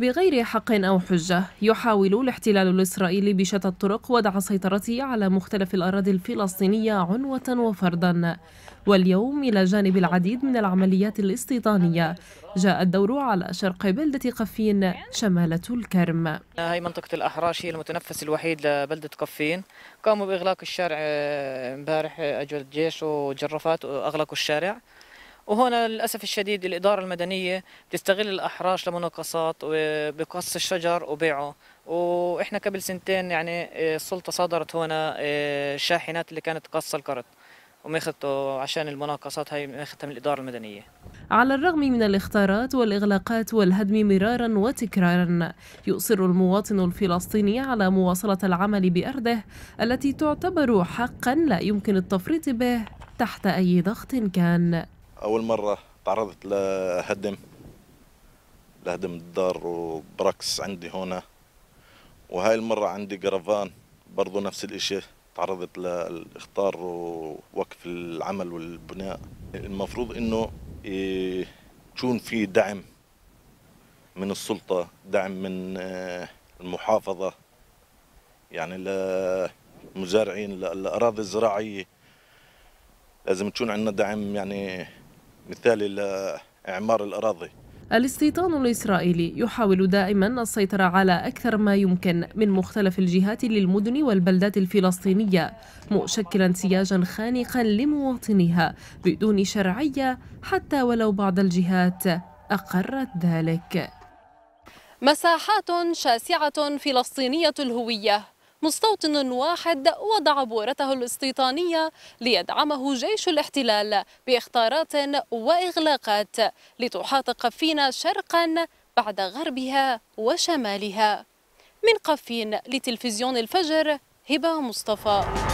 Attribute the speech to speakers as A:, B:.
A: بغير حق أو حجة يحاول الاحتلال الإسرائيلي بشتى الطرق وضع سيطرته على مختلف الأراضي الفلسطينية عنوة وفردا واليوم إلى جانب العديد من العمليات الاستيطانية جاء الدور على شرق بلدة قفين شمالة الكرم
B: هي منطقة الأحراش هي المتنفس الوحيد لبلدة قفين قاموا بإغلاق الشارع آه، امبارح آه، أجل الجيش وجرافات وأغلقوا الشارع وهنا للاسف الشديد الاداره المدنيه بتستغل الاحراش لمناقصات بقص الشجر وبيعه واحنا قبل سنتين يعني آه، السلطه صادرت هنا الشاحنات آه، اللي كانت تقص القرض وماخذته عشان المناقصات هاي ماخذتها من الإدارة المدنية
A: على الرغم من الاختارات والإغلاقات والهدم مرارا وتكرارا يؤصر المواطن الفلسطيني على مواصلة العمل بأرضه التي تعتبر حقا لا يمكن التفريط به تحت أي ضغط كان
C: اول مره تعرضت لهدم لهدم الدار وبركس عندي هنا وهاي المره عندي قرفان برضو نفس الاشي تعرضت للاخطار ووقف العمل والبناء المفروض انه يكون في دعم من السلطه دعم من آه، المحافظه يعني للمزارعين للاراضي الزراعيه لازم تكون عندنا دعم يعني مثال إعمار الأراضي
A: الاستيطان الإسرائيلي يحاول دائما السيطرة على أكثر ما يمكن من مختلف الجهات للمدن والبلدات الفلسطينية مشكلا سياجا خانقا لمواطنيها بدون شرعية حتى ولو بعض الجهات أقرت ذلك مساحات شاسعة فلسطينية الهوية مستوطن واحد وضع بورته الاستيطانية ليدعمه جيش الاحتلال باختارات وإغلاقات لتحاط قفين شرقا بعد غربها وشمالها من قفين لتلفزيون الفجر هبة مصطفى